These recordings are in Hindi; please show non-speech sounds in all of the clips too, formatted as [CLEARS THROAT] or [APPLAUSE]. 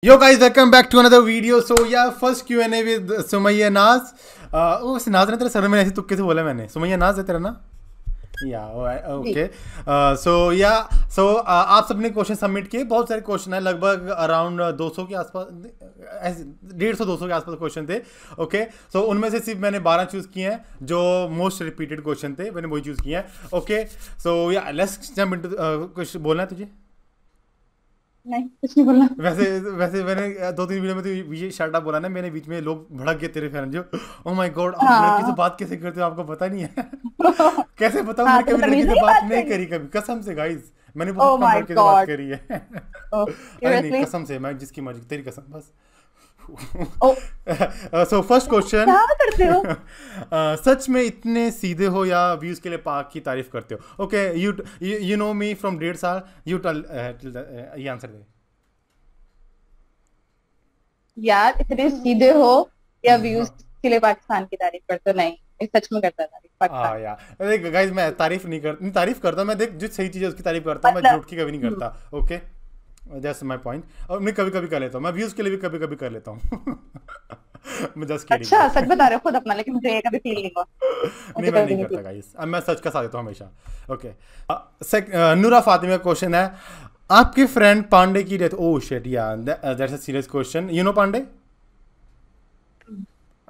Yo guys, welcome back to another video. So yeah, first Q&A with Sumayya Naz. Uh, oh, वैसे नाज ने तेरा सर में ऐसे तुक्के से बोला मैंने सुमैया नाज है तेरा ना या ओके सो या सो आप सबने क्वेश्चन सबमिट किए बहुत सारे क्वेश्चन है लगभग अराउंड 200 के आसपास डेढ़ सौ दो सौ के आसपास क्वेश्चन थे ओके सो उनमें से सिर्फ मैंने 12 चूज़ किए हैं जो मोस्ट रिपीटेड क्वेश्चन थे मैंने वही चूज़ किए हैं ओके सो या लेट्स जंप इनटू कुछ बोलना है तुझे नहीं बोलना वैसे वैसे मैंने दो तीन विजय तो बोला ना मैंने बीच में लोग भड़क गए तेरे फैन जो ओ माय गॉड आप हाँ। लड़की से बात कैसे करते हो आपको पता नहीं है [LAUGHS] कैसे बताऊं हाँ, मैंने तो कभी लड़की से बात नहीं करी कभी कसम से गाइस मैंने बहुत oh कम लड़की से बात करी है अरे नहीं कसम से मैं जिसकी मर्जी तेरी कसम बस सो फर्स्ट क्वेश्चन करते हो [LAUGHS] uh, सच में इतने सीधे हो या व्यूज के लिए पाक की तारीफ करते हो okay you you know me from डेढ़ साल यू टल uh, uh, ये आंसर दे यार इतने सीधे हो या व्यूज hmm. के लिए पाकिस्तान की तारीफ करते हो नहीं सच में करता तारीफ या ah, देख मैं तारीफ नहीं करता तारीफ करता मैं देख जो सही चीज है उसकी तारीफ करता मैं मतलब झूठ की कभी नहीं hmm. करता okay okay? Just my point और मैं कभी कभी कर लेता हूँ मैं व्यूज के लिए भी कभी कभी कर लेता हूँ [LAUGHS] मैं जस्ट अच्छा सच बता रहे हो खुद अपना लेकिन मुझे कभी फील नहीं हुआ नहीं मैं नहीं करता गाइस मैं सच का साथ देता हूँ हमेशा ओके नूरा फातिमा का क्वेश्चन है आपके फ्रेंड पांडे की death oh shit yeah that's a serious question you know Pandey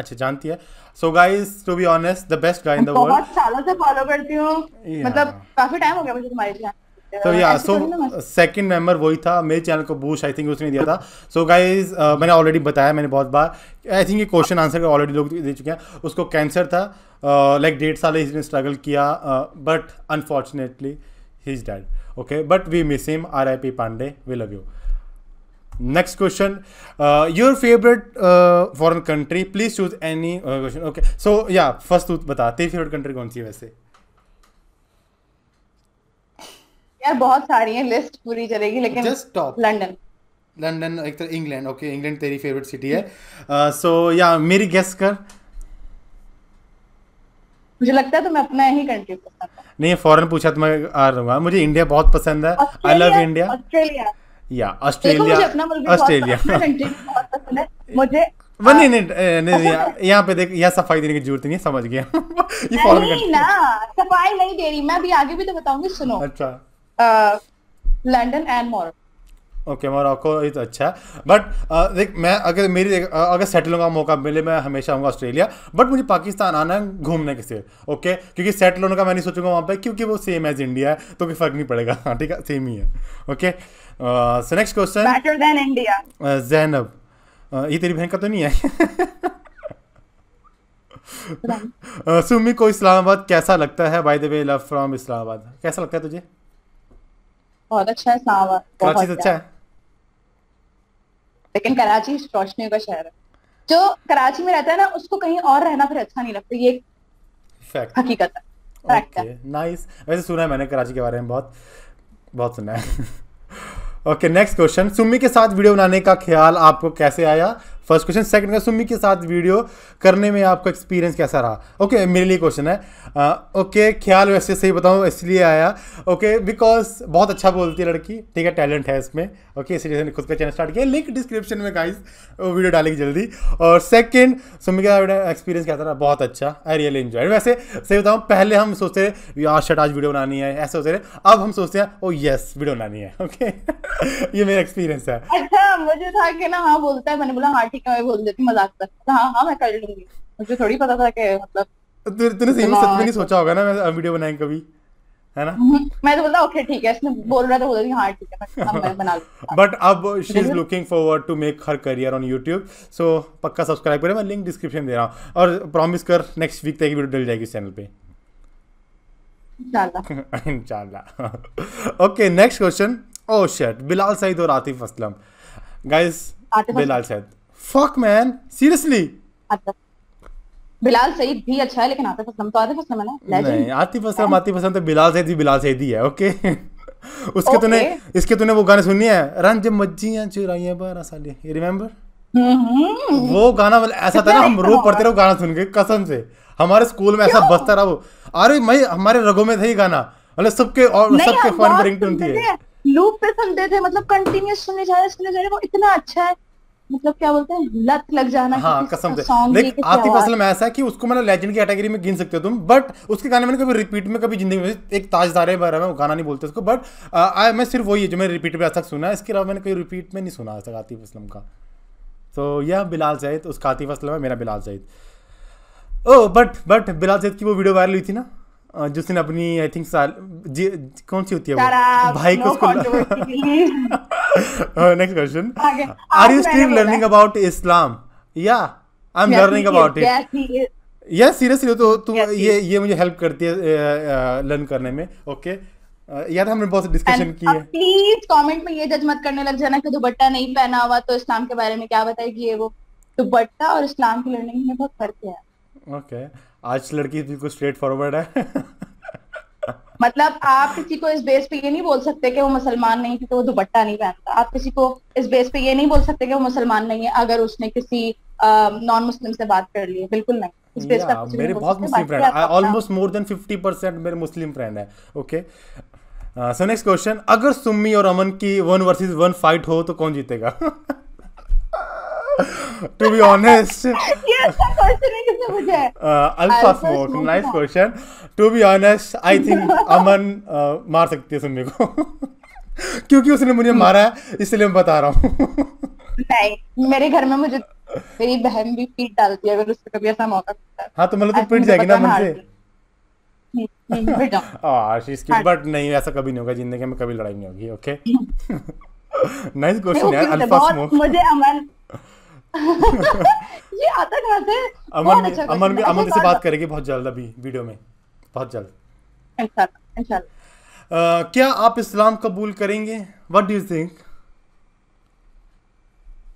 अच्छा जानती है so guys to be honest the best guy in the world बहुत सालों से फॉलो करती मतलब काफी टाइम हो गया मुझे तुम्हारे साथ तो या सो सेकंड मेंबर वही था मेरे चैनल को बूश आई थिंक उसने दिया था सो so गाइस uh, मैंने ऑलरेडी बताया मैंने बहुत बार आई थिंक ये क्वेश्चन आंसर ऑलरेडी लोग दे चुके हैं उसको कैंसर था लाइक uh, डेढ़ साल इसने स्ट्रगल किया but unfortunately he is dead okay but we miss him R I P Pandey we love you next question your favourite foreign country please choose any question okay so yeah first बता तेरी फेवरेट कंट्री कौन सी है वैसे यार बहुत सारी हैं लिस्ट पूरी चलेगी लेकिन जस्ट टॉप लंडन लंडन एक तरह इंग्लैंड ओके इंग्लैंड तेरी फेवरेट सिटी है सो hmm. या uh, मेरी गेस कर मुझे लगता है तो मैं अपना ही कंट्री पसंद नहीं फॉरेन पूछा तो मैं आ रहा मुझे इंडिया बहुत पसंद है I love India Australia yeah Australia Australia मुझे [LAUGHS] नहीं नहीं नहीं यहाँ पे देख यहाँ सफाई देने की जरूरत नहीं है समझ गया [LAUGHS] ये फॉरेन नहीं ना सफाई नहीं दे रही मैं अभी आगे भी तो बताऊंगी सुनो अच्छा London and more okay Morocco is अच्छा बट uh, देख मैं अगर मेरी देख, uh, अगर सेटल होने का मौका मिले मैं हमेशा आऊँगा ऑस्ट्रेलिया बट मुझे पाकिस्तान आना है घूमने के से ओके क्योंकि सेटल होने का मैं नहीं सोचूंगा वहाँ पे क्योंकि वो सेम एज इंडिया है तो कोई फर्क नहीं पड़ेगा हाँ ठीक है सेम ही है okay so next question Zainab ये तेरी बहन का तो नहीं है सुमी [LAUGHS] uh, को इस्लामाबाद कैसा लगता है by the way love from Islamabad कैसा लगता है तुझे बहुत अच्छा है सांवर कराची अच्छा है लेकिन कराची रोशनियों का शहर है जो कराची में रहता है ना उसको कहीं और रहना फिर अच्छा नहीं लगता ये फैक्ट हकीकत है ओके है नाइस वैसे सुना है मैंने कराची के बारे में बहुत बहुत सुना है ओके नेक्स्ट क्वेश्चन सुमी के साथ वीडियो बनाने का ख्याल आपको कैसे आया फर्स्ट क्वेश्चन सेकंड का सुमी के साथ वीडियो करने में आपका एक्सपीरियंस कैसा रहा ओके okay, मेरे लिए क्वेश्चन है ओके uh, okay, ख्याल वैसे सही बताऊँ इसलिए आया ओके बिकॉज बहुत अच्छा बोलती है लड़की ठीक है टैलेंट है इसमें ओके okay, इसलिए खुद का चैनल स्टार्ट किया लिंक डिस्क्रिप्शन में गाइज वीडियो डालेगी जल्दी और सेकेंड सुमी का एक्सपीरियंस कैसा रहा बहुत अच्छा आई रियली एंजॉय वैसे सही बताऊँ पहले हम सोचते थे आज शट आज वीडियो बनानी है ऐसे होते रहे अब हम सोचते हैं ओ यस वीडियो बनानी है ओके [LAUGHS] ये मेरा एक्सपीरियंस है अच्छा, ना मुझे था कि ना हाँ बोलता है मैंने बोला हाँ ठीक है मैं बोल देती मजाक कर तो हाँ हाँ मैं कर लूंगी मुझे थोड़ी पता था कि मतलब तो तूने सही में सच में नहीं सोचा होगा ना मैं वीडियो बनाएंगे कभी है ना हम्म, मैं तो बोलता ओके ठीक है इसने बोल रहा था बोल रही हां ठीक है मैं बना लूंगा बट [LAUGHS] अब she is looking forward to make her career on YouTube so पक्का सब्सक्राइब करें मैं लिंक डिस्क्रिप्शन दे रहा हूं और प्रॉमिस कर नेक्स्ट वीक तक वीडियो डल जाएगी चैनल पे इंशाल्लाह [LAUGHS] इंशाल्लाह okay next question oh shit Bilal Saeed और आतिफ असलम गाइस बिलाल शायद fuck man seriously Bilal Saeed भी अच्छा है लेकिन आतिफ असलम तो आतिफ असलम है ना नहीं आतिफ असलम आतिफ असलम तो बिलाल सईद भी बिलाल सईद ही है ओके [LAUGHS] उसके तूने इसके तूने वो गाने सुनी है रंज मज्जियां चुराइयां हम्म। वो गाना मतलब ऐसा था ना हम रो पढ़ते रहो गाना सुन के कसम से हमारे स्कूल में ऐसा बसता रहा वो अरे मैं हमारे रगों में था गाना मतलब सबके और सबके फन रिंगटोन थी लूप पे सुनते थे मतलब कंटिन्यूस सुने जा रहे सुने जा रहे वो इतना अच्छा है मतलब क्या बोलते हैं लत लग जाना हाँ, कसम से लाइक आतिफ असलम ऐसा है कि उसको मैंने लेजेंड की कैटेगरी में गिन सकते हो तुम बट उसके गाने मैंने कभी रिपीट में कभी जिंदगी में एक ताजदारे बारे में गाना नहीं बोलते उसको बट आ, मैं सिर्फ वही है जो मैंने रिपीट में आज तक सुना है इसके अलावा मैंने कभी रिपीट में नहीं सुना आज तक आतिफ असलम का तो यह बिलाल जैद उसका आतिफ असलम है मेरा Bilal Zaid oh but but Bilal Zaid की वो वीडियो वायरल हुई थी ना जिस दिन अपनी आई थिंक साल जी कौन सी होती है वो भाई को उसको next question are you still learning about Islam yeah I am learning about it yes seriously तो तुम तो ये ये मुझे हेल्प करती है लर्न करने में ओके यार हमने बहुत डिस्कशन की है प्लीज कमेंट में ये जज मत करने लग जाना कि दुपट्टा नहीं पहना हुआ तो इस्लाम के बारे में क्या बताएगी ये वो दुपट्टा और इस्लाम की लर्निंग में बहुत फर्क है ओके आज लड़की बिल्कुल स्ट्रेट फॉरवर्ड है मतलब आप किसी को इस बेस पे ये नहीं बोल सकते कि वो मुसलमान नहीं थी तो वो दुपट्टा नहीं पहनता आप किसी को इस बेस पे ये नहीं बोल सकते कि वो मुसलमान नहीं है अगर उसने किसी नॉन मुस्लिम से बात कर ली है बिल्कुल नहीं मेरे बहुत मुस्लिम फ्रेंड है almost more than fifty percent मेरे मुस्लिम फ्रेंड है ओके सो नेक्स्ट क्वेश्चन अगर सुम्मी और अमन की वन वर्सेस वन फाइट हो तो कौन जीतेगा [LAUGHS] to be honest. [LAUGHS] yes, the question is Alpha Smoke, nice question. To be honest, I think Aman uh, मार सकती है सुनने को. [LAUGHS] क्योंकि उसने मुझे hmm. मारा है इसलिए मैं बता रहा हूँ नहीं मेरे घर में मुझे मेरी बहन भी पीट डालती है अगर उसको कभी ऐसा मौका मिलता हाँ तो मतलब तू पिट जाएगी ना मुझसे बट [LAUGHS] ah, हाँ। नहीं ऐसा कभी नहीं होगा जिंदगी में कभी लड़ाई नहीं होगी ओके नाइस क्वेश्चन यार अल्फा स्मोक मुझे अमन ये आता कहाँ से अमन अच्छा अमन भी अमन से अच्छा बात करेगी बहुत जल्द अभी वीडियो में बहुत जल्द इंशाल्लाह क्या आप इस्लाम कबूल करेंगे व्हाट डू यू थिंक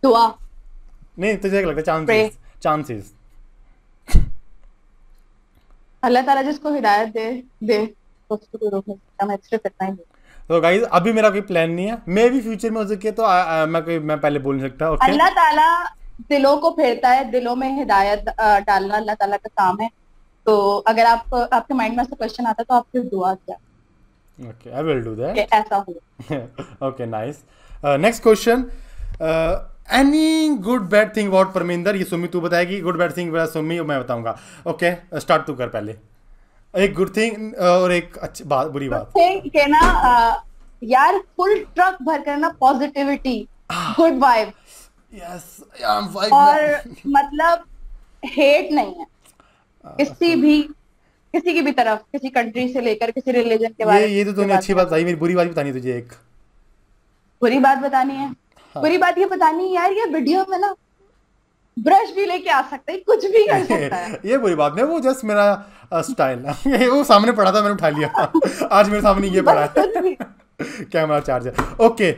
दुआ नहीं तुझे क्या लगता चांसेस चांसेस अल्लाह ताला जिसको हिदायत दे दे तो तो गाइस अभी मेरा कोई प्लान नहीं है मे भी फ्यूचर में हो सके तो आ, आ, मैं कोई मैं पहले बोल नहीं सकता ओके अल्लाह ताला दिलों को फेरता है दिलों में हिदायत डालना अल्लाह ताला का काम है तो अगर आप आपके माइंड में ऐसा क्वेश्चन आता है तो फिर दुआ क्या okay I will do that ऐसा हो okay nice next question any good bad thing about Parminder ये सुमी तू बताएगी गुड बैड थिंग सुमी मैं बताऊंगा ओके स्टार्ट uh, तू कर पहले एक गुड थिंग uh, और एक अच्छी बात बुरी बात थिंग ना uh, यार फुल ट्रक भर करना positivity good vibes yes, I'm like और मतलब हेट नहीं है ah, किसी भी किसी की भी तरफ किसी कंट्री से लेकर किसी रिलीजन के बारे में ये तो तुमने अच्छी बात बताई मेरी बुरी बात बतानी तुझे एक बुरी बात बतानी है हाँ। बुरी बात ये बतानी है यार ये वीडियो में ना ब्रश भी लेके आ सकता है कुछ भी कर [LAUGHS] सकता है ये बुरी बात नहीं वो जस्ट मेरा स्टाइल है वो [LAUGHS] सामने पड़ा था मैंने उठा लिया [LAUGHS] आज मेरे सामने ये पड़ा है कैमरा चार्जर ओके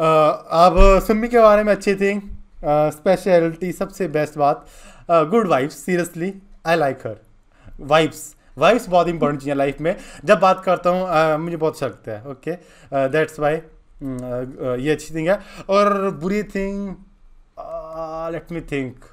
अब सिम्मी के बारे में अच्छी थिंग स्पेशलिटी uh, सबसे बेस्ट बात good vibes seriously I like her vibes vibes बहुत इंपॉर्टेंट चीज़ें लाइफ में जब बात करता हूँ uh, मुझे बहुत अच्छा लगता है ओके दैट्स वाई ये अच्छी थिंग है और बुरी thing let me think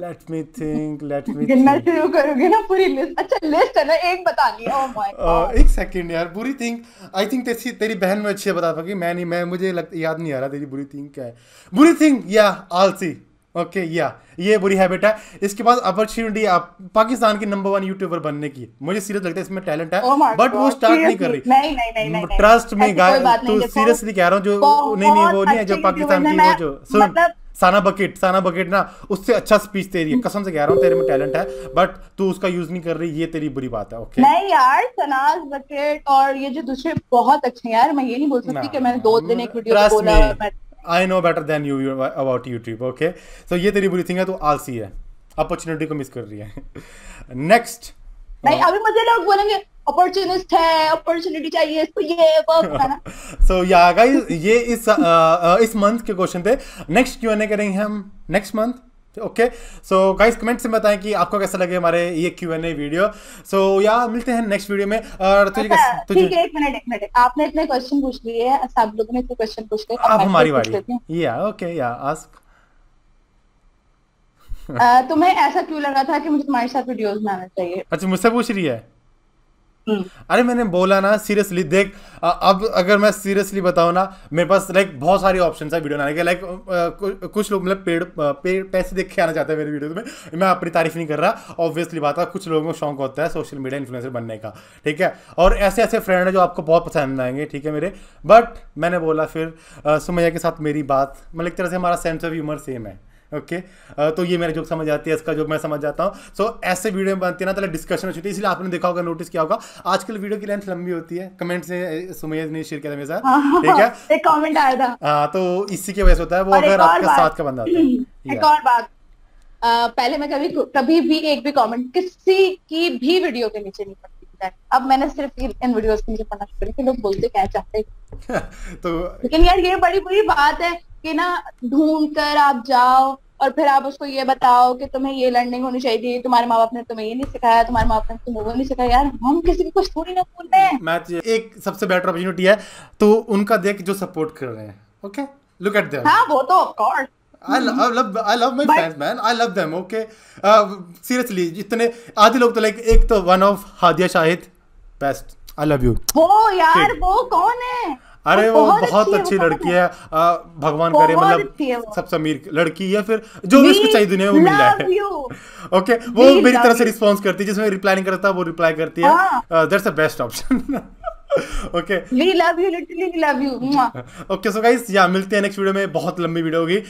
let me think let me गिनना शुरू करोगे ना पूरी लिस्ट अच्छा लिस्ट है ना एक बता बतानी ओह माय गॉड एक सेकंड यार बुरी थिंक आई थिंक तेरी तेरी बहन में अच्छी है बता पाएगी मैं नहीं मैं मुझे लग, याद नहीं आ रहा तेरी बुरी थिंक क्या है बुरी थिंक या आलसी ओके okay, या yeah, ये बुरी हैबिट है इसके पास अपॉर्चुनिटी आप पाकिस्तान की नंबर वन यूट्यूबर बनने की मुझे सीरियस लगता है इसमें टैलेंट है oh बट वो स्टार्ट नहीं कर रही ट्रस्ट में गाय तू सीरियसली कह रहा हूँ जो नहीं नहीं वो नहीं है जो पाकिस्तान की वो जो सुन मतलब साना बकेट साना बकेट ना उससे अच्छा स्पीच दे रही है कसम से कह रहा हूँ तेरे में टैलेंट है बट तू उसका यूज नहीं कर रही ये तेरी बुरी बात है ओके okay? नहीं यार सनाज बकेट और ये जो दूसरे बहुत अच्छे हैं यार मैं ये नहीं बोल सकती कि मैंने दो दिन एक वीडियो बोला I know better than you about YouTube okay so ये तेरी बुरी थिंग है तू आलसी है अपॉर्चुनिटी को मिस कर रही है नेक्स्ट [LAUGHS] नहीं अभी मुझे लोग बोलेंगे अपॉर्चुनिस्ट है अपॉर्चुनिटी चाहिए इसको ये वो सो या गाइस ये इस uh, uh इस मंथ के क्वेश्चन थे नेक्स्ट क्यू एन ए करेंगे हम next month okay so guys comment से बताएं कि आपको कैसा लगे हमारे ये Q N A video so so, yeah मिलते हैं नेक्स्ट वीडियो में और अच्छा, तुझे ठीक है एक मिनट एक मिनट आपने इतने क्वेश्चन पूछ लिए हैं सब लोगों ने इतने क्वेश्चन पूछ लिए अब हमारी बारी या ओके या आस्क तुम्हें ऐसा क्यों लगा था कि मुझे तुम्हारे साथ वीडियोस बनाना चाहिए अच्छा मुझसे पूछ रही है अरे मैंने बोला ना सीरियसली देख अब अगर मैं सीरियसली बताऊँ ना मेरे पास लाइक बहुत सारे ऑप्शन है वीडियो बनाने के लाइक कुछ लोग मतलब पेड़ पेड़ पैसे देख के आना चाहते हैं मेरे वीडियो में मैं अपनी तारीफ नहीं कर रहा ऑब्वियसली बात है कुछ लोगों को शौक होता है सोशल मीडिया इन्फ्लुएंसर बनने का ठीक है और ऐसे ऐसे फ्रेंड हैं जो आपको बहुत पसंद आएंगे ठीक है मेरे बट मैंने बोला फिर सुमैया के साथ मेरी बात मतलब एक तरह से हमारा सेंस ऑफ ह्यूमर सेम है ओके okay? तो ये मेरा जो समझ आती है इसका जो मैं समझ जाता हूँ सो so, ऐसे वीडियो में बनती है ना तो डिस्कशन हो चुकी है इसलिए आपने देखा होगा नोटिस किया होगा आजकल वीडियो की लेंथ लंबी होती है कमेंट से सुमैया ने शेयर किया था मेरे साथ हाँ, ठीक है [LAUGHS] एक कमेंट आया था हाँ तो इसी की वजह से होता है वो अगर आपके साथ का बंदा [CLEARS THROAT] एक और बात पहले मैं कभी कभी भी एक भी कॉमेंट किसी की भी वीडियो के नीचे नहीं पड़ता होता है अब मैंने सिर्फ इन वीडियोस के लिए पढ़ना शुरू कि लोग बोलते क्या चाहते हैं [LAUGHS] तो लेकिन यार ये बड़ी बुरी बात है कि ना ढूंढ कर आप जाओ और फिर आप उसको ये बताओ कि तुम्हें ये लर्निंग होनी चाहिए थी तुम्हारे माँ बाप ने तुम्हें ये नहीं सिखाया तुम्हारे माँ बाप ने तुम्हें वो नहीं सिखाया यार हम किसी को कुछ थोड़ी ना बोलते हैं मैच तो एक सबसे बेटर अपॉर्चुनिटी है तो उनका देख जो सपोर्ट कर रहे हैं ओके लुक एट देम हाँ वो तो ऑफ कोर्स इतने आधे लोग तो लाइक एक तो one of Hadia Shahid best I love you यार वो कौन है अरे वो बहुत अच्छी लड़की है भगवान करे मतलब सबसे अमीर लड़की है फिर जो भी उसको चाहिए दुनिया में मिल जाए ओके [LAUGHS] वो मेरी तरह से रिस्पॉन्स करती है जिसमें रिप्लाई नहीं करता वो रिप्लाई करती है that's the best option okay we love you literally we love you okay so guys yeah मिलते हैं नेक्स्ट वीडियो में बहुत लंबी वीडियो होगी